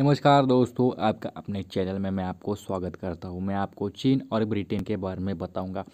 नमस्कार दोस्तों आपका अपने चैनल में मैं आपको स्वागत करता हूं मैं आपको चीन और ब्रिटेन के बारे में बताऊंगा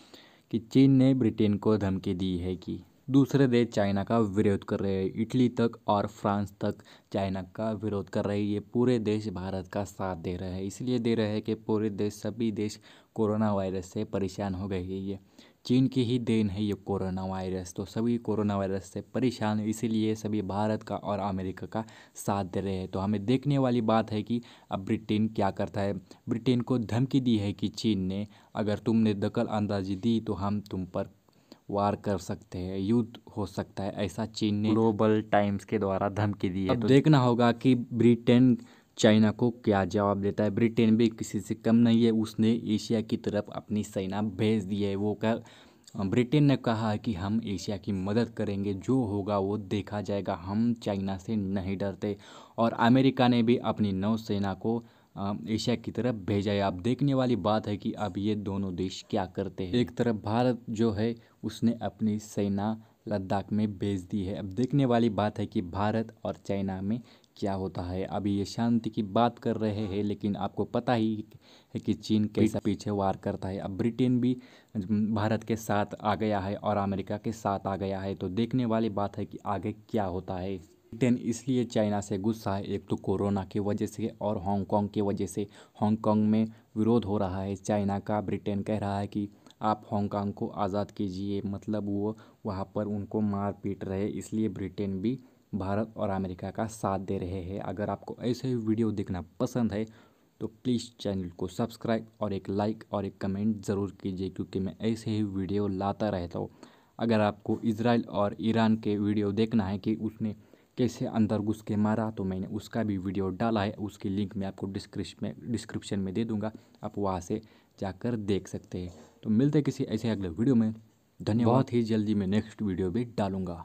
कि चीन ने ब्रिटेन को धमकी दी है कि दूसरे देश चाइना का विरोध कर रहे हैं इटली तक और फ्रांस तक चाइना का विरोध कर रहे हैं ये पूरे देश भारत का साथ दे रहे हैं इसलिए दे रहे हैं कि पूरे देश सभी देश कोरोना वायरस से परेशान हो गए हैं ये चीन की ही देन है ये कोरोना वायरस तो सभी कोरोना वायरस से परेशान इसीलिए सभी भारत का और अमेरिका का साथ दे रहे हैं तो हमें देखने वाली बात है कि अब ब्रिटेन क्या करता है ब्रिटेन को धमकी दी है कि चीन ने अगर तुमने दखल अंदाजी दी तो हम तुम पर वार कर सकते हैं युद्ध हो सकता है ऐसा चीन ने ग्लोबल टाइम्स के द्वारा धमकी दी है अब तो देखना होगा कि ब्रिटेन चाइना को क्या जवाब देता है ब्रिटेन भी किसी से कम नहीं है उसने एशिया की तरफ अपनी सेना भेज दी है वो कर ब्रिटेन ने कहा है कि हम एशिया की मदद करेंगे जो होगा वो देखा जाएगा हम चाइना से नहीं डरते और अमेरिका ने भी अपनी नौसेना को एशिया की तरफ भेजा है आप देखने वाली बात है कि अब ये दोनों देश क्या करते हैं एक तरफ भारत जो है उसने अपनी सेना लद्दाख में भेज दी है अब देखने वाली बात है कि भारत और चाइना में क्या होता है अभी ये शांति की बात कर रहे हैं लेकिन आपको पता ही है कि चीन कैसा पीछे वार करता है अब ब्रिटेन भी भारत के साथ आ गया है और अमेरिका के साथ आ गया है तो देखने वाली बात है कि आगे क्या होता है ब्रिटेन इसलिए चाइना से गुस्सा है एक तो कोरोना की वजह से और हांगकांग की वजह से हांगकांग में विरोध हो रहा है चाइना का ब्रिटेन कह रहा है कि आप हांगकांग को आज़ाद कीजिए मतलब वो वहाँ पर उनको मार पीट रहे इसलिए ब्रिटेन भी भारत और अमेरिका का साथ दे रहे हैं अगर आपको ऐसे वीडियो देखना पसंद है तो प्लीज़ चैनल को सब्सक्राइब और एक लाइक और एक कमेंट ज़रूर कीजिए क्योंकि मैं ऐसे ही वीडियो लाता रहता हूँ अगर आपको इसराइल और ईरान के वीडियो देखना है कि उसने कैसे अंदर घुस के मारा तो मैंने उसका भी वीडियो डाला है उसकी लिंक मैं आपको डिस्क्रिप्शन में डिस्क्रिप्शन में दे दूँगा आप वहाँ से जाकर देख सकते हैं तो मिलते किसी ऐसे अगले वीडियो में धन्यवाद ही जल्दी मैं नेक्स्ट वीडियो भी डालूँगा